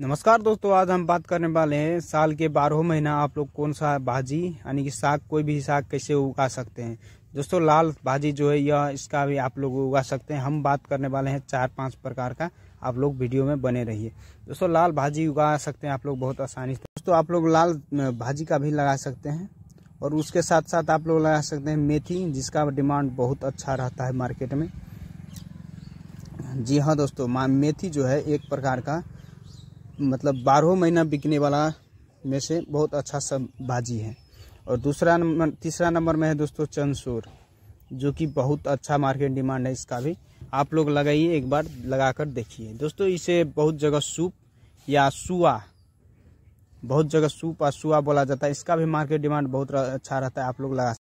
नमस्कार दोस्तों आज हम बात करने वाले हैं साल के बारह महीना आप लोग कौन सा भाजी यानी कि साग कोई भी साग कैसे उगा सकते हैं दोस्तों लाल भाजी जो है यह इसका भी आप लोग उगा सकते हैं हम बात करने वाले हैं चार पांच प्रकार का आप लोग वीडियो में बने रहिए दोस्तों लाल भाजी उगा सकते हैं आप लोग बहुत आसानी से दोस्तों आप लोग लाल भाजी का भी लगा सकते हैं और उसके साथ साथ आप लोग लगा सकते हैं मेथी जिसका डिमांड बहुत अच्छा रहता है मार्केट में जी हाँ दोस्तों मेथी जो है एक प्रकार का मतलब बारहों महीना बिकने वाला में से बहुत अच्छा सब भाजी है और दूसरा नंबर तीसरा नंबर में है दोस्तों चंदसूर जो कि बहुत अच्छा मार्केट डिमांड है इसका भी आप लोग लगाइए एक बार लगा कर देखिए दोस्तों इसे बहुत जगह सूप या सुआ बहुत जगह सूप और सुआ बोला जाता है इसका भी मार्केट डिमांड बहुत अच्छा रहता है आप लोग लगा